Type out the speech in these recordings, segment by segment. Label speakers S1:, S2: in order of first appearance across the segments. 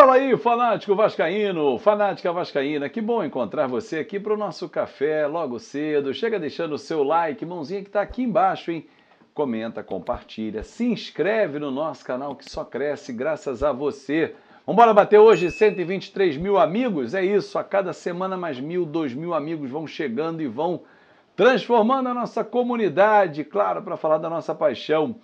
S1: Fala aí, fanático vascaíno, fanática vascaína, que bom encontrar você aqui para o nosso café logo cedo. Chega deixando o seu like, mãozinha que está aqui embaixo, hein? Comenta, compartilha, se inscreve no nosso canal que só cresce graças a você. Vamos bater hoje 123 mil amigos? É isso, a cada semana mais mil, dois mil amigos vão chegando e vão transformando a nossa comunidade, claro, para falar da nossa paixão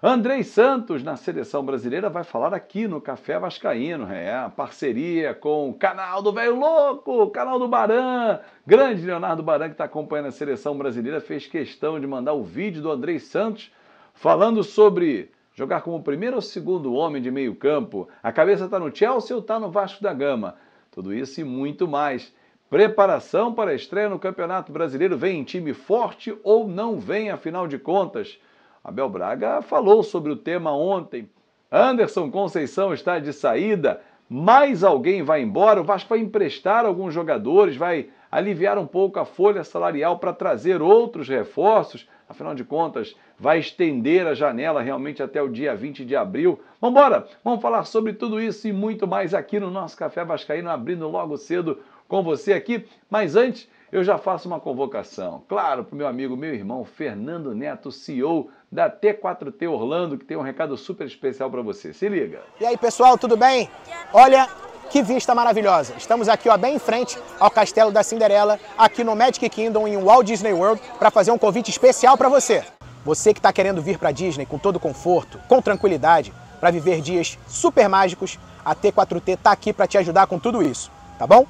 S1: Andrei Santos, na seleção brasileira, vai falar aqui no Café Vascaíno, é, a parceria com o canal do Velho Louco, o canal do Baran. Grande Leonardo Baran, que está acompanhando a seleção brasileira, fez questão de mandar o vídeo do Andrei Santos falando sobre jogar como primeiro ou segundo homem de meio campo. A cabeça está no Chelsea ou está no Vasco da Gama? Tudo isso e muito mais. Preparação para a estreia no Campeonato Brasileiro vem em time forte ou não vem, afinal de contas? Abel Braga falou sobre o tema ontem. Anderson Conceição está de saída, mais alguém vai embora, o Vasco vai emprestar alguns jogadores, vai aliviar um pouco a folha salarial para trazer outros reforços. Afinal de contas, vai estender a janela realmente até o dia 20 de abril. Vamos embora, vamos falar sobre tudo isso e muito mais aqui no nosso Café Vascaíno, abrindo logo cedo com você aqui. Mas antes, eu já faço uma convocação, claro, para o meu amigo, meu irmão Fernando Neto, CEO da T4T Orlando, que tem um recado super especial para você. Se liga. E aí, pessoal, tudo bem? Olha que vista maravilhosa. Estamos aqui ó, bem em frente ao Castelo da Cinderela, aqui no Magic Kingdom, em Walt Disney World, para fazer um convite especial para você. Você que está querendo vir para Disney com todo conforto, com tranquilidade, para viver dias super mágicos, a T4T está aqui para te ajudar com tudo isso, tá bom?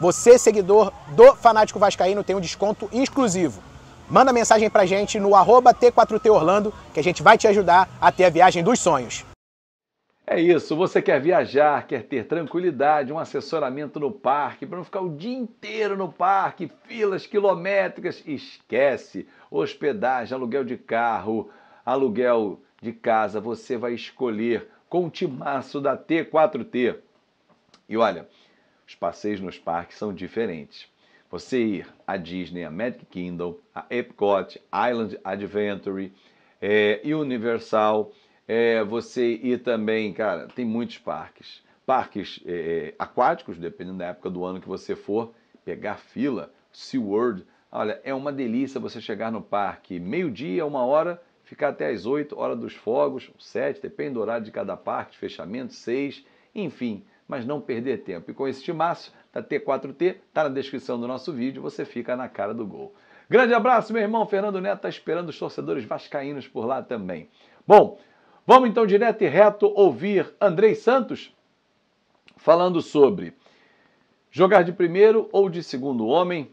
S1: Você, seguidor do Fanático Vascaíno, tem um desconto exclusivo manda mensagem pra gente no T4T Orlando, que a gente vai te ajudar a ter a viagem dos sonhos. É isso, você quer viajar, quer ter tranquilidade, um assessoramento no parque, para não ficar o dia inteiro no parque, filas quilométricas, esquece! Hospedagem, aluguel de carro, aluguel de casa, você vai escolher com o timaço da T4T. E olha, os passeios nos parques são diferentes você ir à Disney, a Magic Kingdom, a Epcot, Island Adventure, é, Universal, é, você ir também, cara, tem muitos parques. Parques é, é, aquáticos, dependendo da época do ano que você for, pegar fila, SeaWorld, olha, é uma delícia você chegar no parque meio-dia, uma hora, ficar até as 8, hora dos fogos, 7, depende do horário de cada parque, fechamento, 6, enfim, mas não perder tempo. E com esse timaço da T4T, tá na descrição do nosso vídeo, você fica na cara do gol. Grande abraço, meu irmão Fernando Neto, está esperando os torcedores vascaínos por lá também. Bom, vamos então direto e reto ouvir Andrei Santos falando sobre jogar de primeiro ou de segundo homem,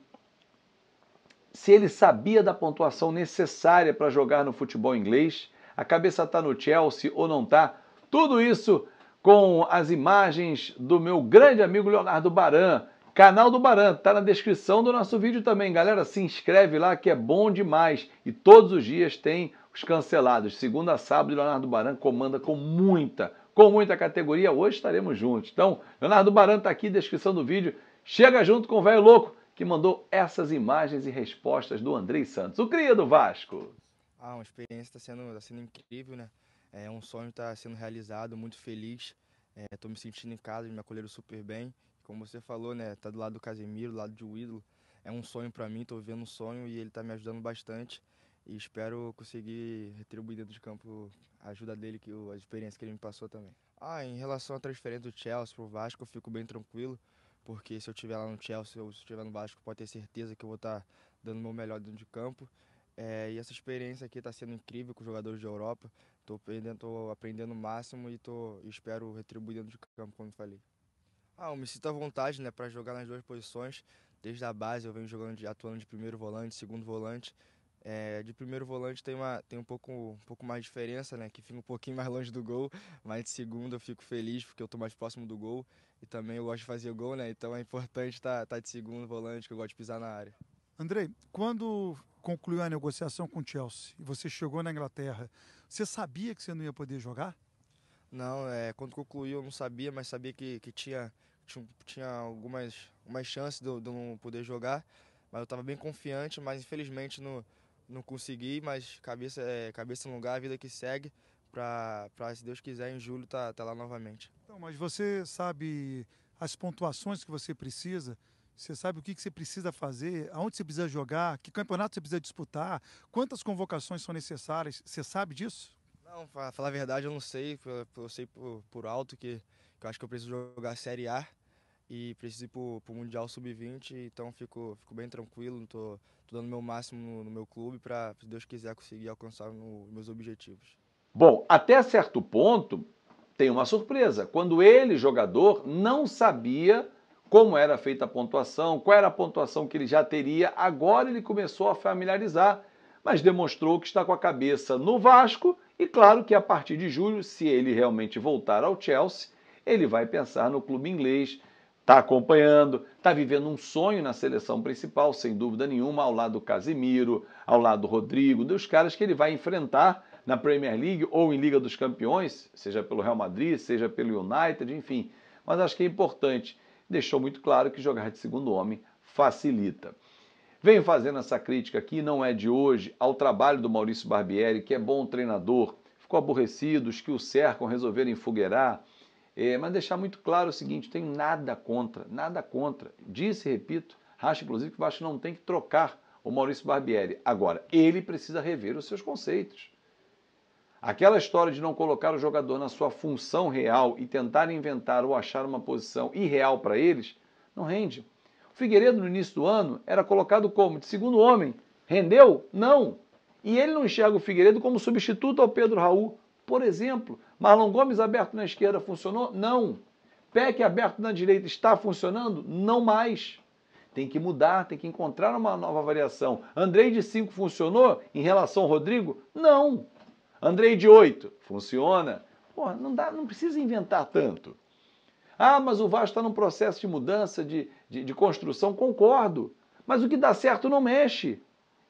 S1: se ele sabia da pontuação necessária para jogar no futebol inglês, a cabeça está no Chelsea ou não está, tudo isso com as imagens do meu grande amigo Leonardo Baran. Canal do Baran, tá na descrição do nosso vídeo também, galera. Se inscreve lá que é bom demais. E todos os dias tem os cancelados. Segunda a sábado, Leonardo Baran comanda com muita, com muita categoria. Hoje estaremos juntos. Então, Leonardo Baran tá aqui, descrição do vídeo. Chega junto com o velho louco que mandou essas imagens e respostas do Andrei Santos, o cria do Vasco.
S2: Ah, uma experiência está sendo, tá sendo incrível, né? É um sonho está sendo realizado, muito feliz. Estou é, me sentindo em casa, me acolheram super bem. Como você falou, né, tá do lado do Casemiro, do lado de um ídolo. É um sonho para mim, estou vendo um sonho e ele está me ajudando bastante. E espero conseguir retribuir dentro de campo a ajuda dele, que a experiência que ele me passou também. Ah, em relação à transferência do Chelsea para o Vasco, eu fico bem tranquilo, porque se eu estiver lá no Chelsea ou se eu estiver no Vasco, pode ter certeza que eu vou estar tá dando o meu melhor dentro de campo. É, e essa experiência aqui está sendo incrível com os jogadores da Europa. Estou aprendendo, aprendendo, o máximo e tô, espero retribuir dentro de campo, como falei. Ah, eu me sinto à vontade né, para jogar nas duas posições. Desde a base eu venho jogando de, atuando de primeiro volante, segundo volante. É, de primeiro volante tem, uma, tem um, pouco, um pouco mais de diferença, né? Que fica um pouquinho mais longe do gol, mas de segundo eu fico feliz porque eu estou mais próximo do gol e também eu gosto de fazer o gol, né? Então é importante estar tá, tá de segundo volante, que eu gosto de pisar na área.
S1: Andrei, quando concluiu a negociação com o Chelsea e você chegou na Inglaterra, você sabia que você não ia poder jogar?
S2: Não, é, quando concluiu eu não sabia, mas sabia que, que tinha, tinha, tinha algumas, chances de eu não poder jogar. Mas eu estava bem confiante, mas infelizmente não, não consegui. Mas cabeça, é, cabeça no lugar, a vida que segue, para, se Deus quiser, em julho tá, tá lá novamente.
S1: Então, mas você sabe as pontuações que você precisa você sabe o que, que você precisa fazer, aonde você precisa jogar, que campeonato você precisa disputar, quantas convocações são necessárias. Você sabe disso?
S2: Não, pra falar a verdade, eu não sei. Eu sei por, por alto que, que, eu acho que eu preciso jogar Série A e preciso ir pro, pro Mundial Sub-20, então fico, fico bem tranquilo, tô, tô dando meu máximo no, no meu clube para, se Deus quiser, conseguir alcançar no, meus objetivos.
S1: Bom, até certo ponto, tem uma surpresa. Quando ele, jogador, não sabia como era feita a pontuação, qual era a pontuação que ele já teria. Agora ele começou a familiarizar, mas demonstrou que está com a cabeça no Vasco e claro que a partir de julho, se ele realmente voltar ao Chelsea, ele vai pensar no clube inglês, está acompanhando, está vivendo um sonho na seleção principal, sem dúvida nenhuma, ao lado do Casimiro, ao lado do Rodrigo, dos caras que ele vai enfrentar na Premier League ou em Liga dos Campeões, seja pelo Real Madrid, seja pelo United, enfim. Mas acho que é importante deixou muito claro que jogar de segundo homem facilita. Venho fazendo essa crítica aqui, não é de hoje, ao trabalho do Maurício Barbieri, que é bom treinador. Ficou aborrecido, os que o cercam resolveram enfogueirar. É, mas deixar muito claro o seguinte: tenho nada contra, nada contra. Disse e repito, acho inclusive que o Vasco não tem que trocar o Maurício Barbieri. Agora, ele precisa rever os seus conceitos. Aquela história de não colocar o jogador na sua função real e tentar inventar ou achar uma posição irreal para eles não rende. O Figueiredo, no início do ano, era colocado como de segundo homem. Rendeu? Não. E ele não enxerga o Figueiredo como substituto ao Pedro Raul, por exemplo. Marlon Gomes aberto na esquerda funcionou? Não. que aberto na direita está funcionando? Não mais. Tem que mudar, tem que encontrar uma nova variação. Andrei de 5 funcionou em relação ao Rodrigo? Não. Andrei de 8, funciona. Pô, não, dá, não precisa inventar tanto. Ah, mas o Vasco está num processo de mudança, de, de, de, construção, concordo. Mas o que dá certo não mexe.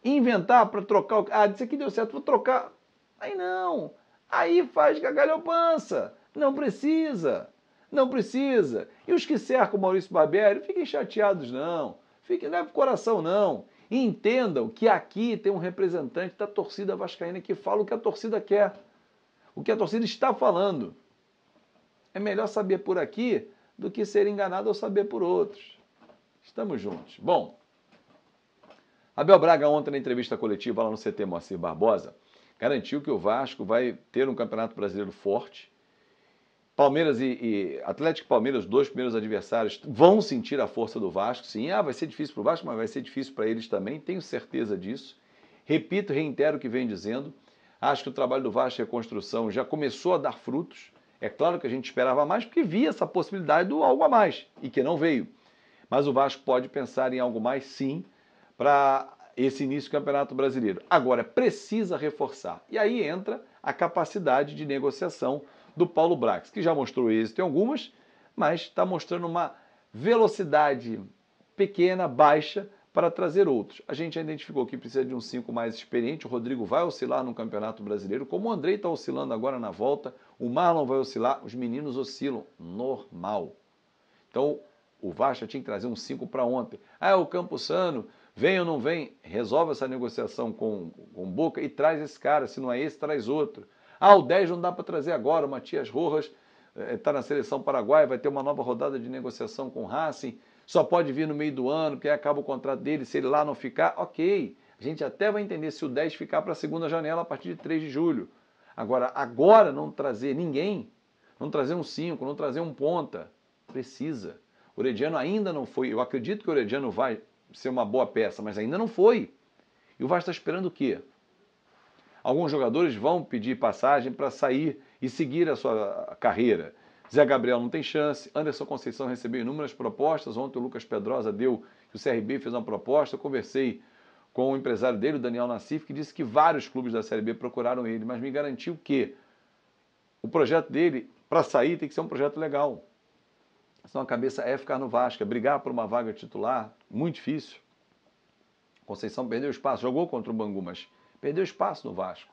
S1: Inventar para trocar. O... Ah, disse que deu certo, vou trocar. Aí não. Aí faz cagalhopança. Não precisa. Não precisa. E os que cercam o Maurício Barbieri, fiquem chateados, não. Fiquem, leve o é coração, não. E entendam que aqui tem um representante da torcida vascaína que fala o que a torcida quer, o que a torcida está falando. É melhor saber por aqui do que ser enganado ou saber por outros. Estamos juntos. Bom, Abel Braga ontem na entrevista coletiva lá no CT Moacir Barbosa garantiu que o Vasco vai ter um Campeonato Brasileiro forte Palmeiras e, e Atlético e Palmeiras, dois primeiros adversários, vão sentir a força do Vasco. Sim, ah, vai ser difícil para o Vasco, mas vai ser difícil para eles também, tenho certeza disso. Repito, reitero o que vem dizendo. Acho que o trabalho do Vasco e a construção já começou a dar frutos. É claro que a gente esperava mais, porque via essa possibilidade do algo a mais, e que não veio. Mas o Vasco pode pensar em algo mais, sim, para esse início do Campeonato Brasileiro. Agora, precisa reforçar. E aí entra a capacidade de negociação do Paulo Brax, que já mostrou êxito em algumas, mas está mostrando uma velocidade pequena, baixa, para trazer outros. A gente já identificou que precisa de um 5 mais experiente, o Rodrigo vai oscilar no Campeonato Brasileiro, como o Andrei está oscilando agora na volta, o Marlon vai oscilar, os meninos oscilam, normal. Então, o Vasco tinha que trazer um 5 para ontem. Ah, é o Camposano, vem ou não vem, resolve essa negociação com, com Boca e traz esse cara, se não é esse, traz outro. Ah, o 10 não dá para trazer agora, o Matias Rojas está eh, na seleção paraguaia, vai ter uma nova rodada de negociação com o Racing, só pode vir no meio do ano, porque aí acaba o contrato dele, se ele lá não ficar, ok. A gente até vai entender se o 10 ficar para a segunda janela a partir de 3 de julho. Agora, agora não trazer ninguém, não trazer um 5, não trazer um ponta, precisa. O Orediano ainda não foi, eu acredito que o Orediano vai ser uma boa peça, mas ainda não foi. E o Vasco está esperando o quê? Alguns jogadores vão pedir passagem para sair e seguir a sua carreira. Zé Gabriel não tem chance, Anderson Conceição recebeu inúmeras propostas. Ontem o Lucas Pedrosa deu que o CRB fez uma proposta. Eu conversei com o empresário dele, o Daniel Nassif, que disse que vários clubes da Série B procuraram ele, mas me garantiu que o projeto dele, para sair, tem que ser um projeto legal. Senão a cabeça é ficar no Vasco, é brigar por uma vaga titular, muito difícil. Conceição perdeu espaço, jogou contra o Bangu, mas Perdeu espaço no Vasco.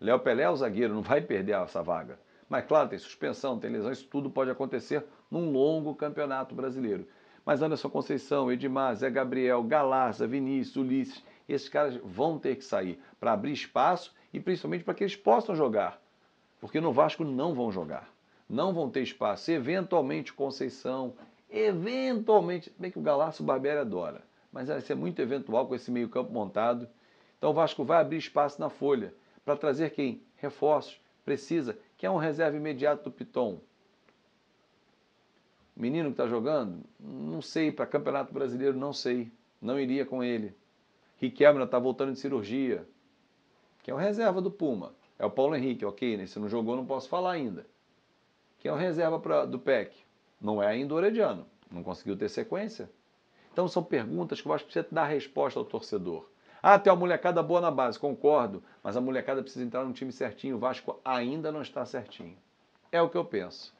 S1: Léo Pelé é o zagueiro, não vai perder essa vaga. Mas claro, tem suspensão, tem lesão, isso tudo pode acontecer num longo campeonato brasileiro. Mas Anderson Conceição, Edmar, Zé Gabriel, Galarza, Vinícius, Ulisses, esses caras vão ter que sair para abrir espaço e principalmente para que eles possam jogar. Porque no Vasco não vão jogar. Não vão ter espaço. Eventualmente Conceição, eventualmente, bem que o Galarza o Barbieri adora, mas vai ser muito eventual com esse meio-campo montado. Então o Vasco vai abrir espaço na folha para trazer quem? Reforços. Precisa. Quem é um reserva imediato do Piton? O menino que está jogando? Não sei. Para Campeonato Brasileiro, não sei. Não iria com ele. Riquelme está voltando de cirurgia. Quem é o reserva do Puma? É o Paulo Henrique, ok, né? Se não jogou, não posso falar ainda. Quem é o reserva pra, do PEC? Não é ainda o Orediano. Não conseguiu ter sequência. Então são perguntas que eu acho que você dar resposta ao torcedor. Ah, tem uma molecada boa na base, concordo, mas a molecada precisa entrar num time certinho. O Vasco ainda não está certinho. É o que eu penso.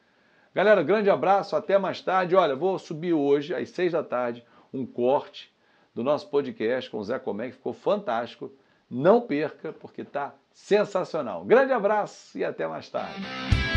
S1: Galera, grande abraço, até mais tarde. Olha, vou subir hoje, às seis da tarde, um corte do nosso podcast com o Zé Comé, que ficou fantástico. Não perca, porque tá sensacional. Grande abraço e até mais tarde.